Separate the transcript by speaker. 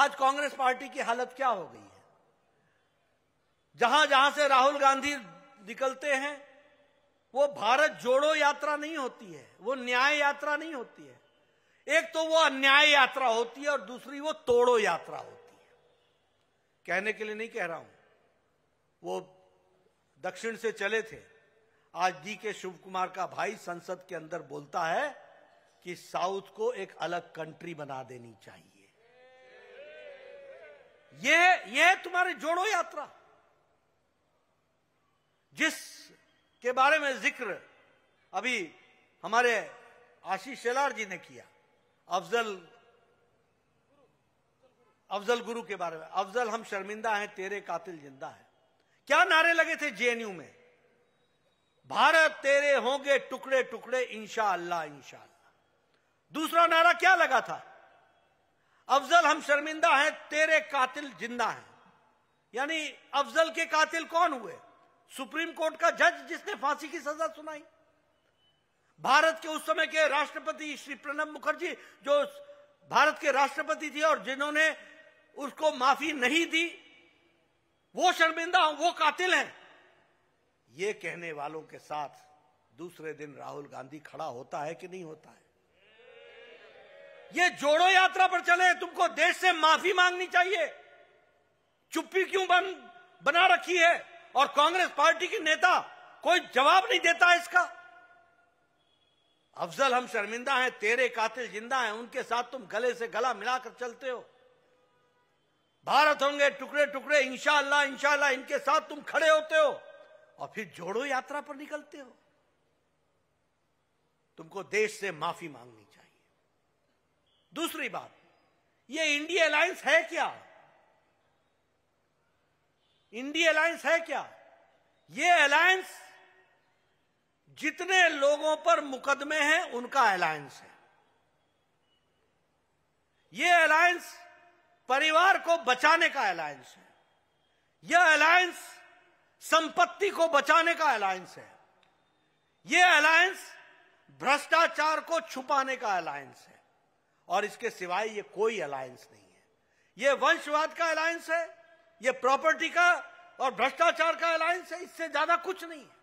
Speaker 1: आज कांग्रेस पार्टी की हालत क्या हो गई है जहां जहां से राहुल गांधी निकलते हैं वो भारत जोड़ो यात्रा नहीं होती है वो न्याय यात्रा नहीं होती है एक तो वो अन्याय यात्रा होती है और दूसरी वो तोड़ो यात्रा होती है कहने के लिए नहीं कह रहा हूं वो दक्षिण से चले थे आज डी के शिव कुमार का भाई संसद के अंदर बोलता है कि साउथ को एक अलग कंट्री बना देनी चाहिए ये ये तुम्हारी जोड़ो यात्रा जिस के बारे में जिक्र अभी हमारे आशीष शेलार जी ने किया अफजल अफजल गुरु के बारे में अफजल हम शर्मिंदा हैं तेरे कातिल जिंदा है क्या नारे लगे थे जेएनयू में भारत तेरे होंगे टुकड़े टुकड़े इंशा अल्लाह इंशा अल्लाह दूसरा नारा क्या लगा था अफजल हम शर्मिंदा हैं तेरे कातिल जिंदा हैं यानी अफजल के कातिल कौन हुए सुप्रीम कोर्ट का जज जिसने फांसी की सजा सुनाई भारत के उस समय के राष्ट्रपति श्री प्रणब मुखर्जी जो भारत के राष्ट्रपति थे और जिन्होंने उसको माफी नहीं दी वो शर्मिंदा वो कातिल हैं ये कहने वालों के साथ दूसरे दिन राहुल गांधी खड़ा होता है कि नहीं होता है ये जोड़ो यात्रा पर चले तुमको देश से माफी मांगनी चाहिए चुप्पी क्यों बन बना रखी है और कांग्रेस पार्टी के नेता कोई जवाब नहीं देता इसका अफजल हम शर्मिंदा हैं तेरे कातिल जिंदा हैं उनके साथ तुम गले से गला मिलाकर चलते हो भारत होंगे टुकड़े टुकड़े इंशाला इंशाला इनके साथ तुम खड़े होते हो और फिर जोड़ो यात्रा पर निकलते हो तुमको देश से माफी मांगनी चाहिए दूसरी बात ये इंडिया अलायंस है क्या इंडिया अलायंस है क्या ये अलायंस जितने लोगों पर मुकदमे हैं उनका अलायंस है ये अलायंस परिवार को बचाने का अलायंस है यह अलायंस संपत्ति को बचाने का अलायंस है यह अलायंस भ्रष्टाचार को छुपाने का अलायंस है और इसके सिवाय ये कोई अलायंस नहीं है ये वंशवाद का अलायंस है ये प्रॉपर्टी का और भ्रष्टाचार का अलायंस है इससे ज्यादा कुछ नहीं है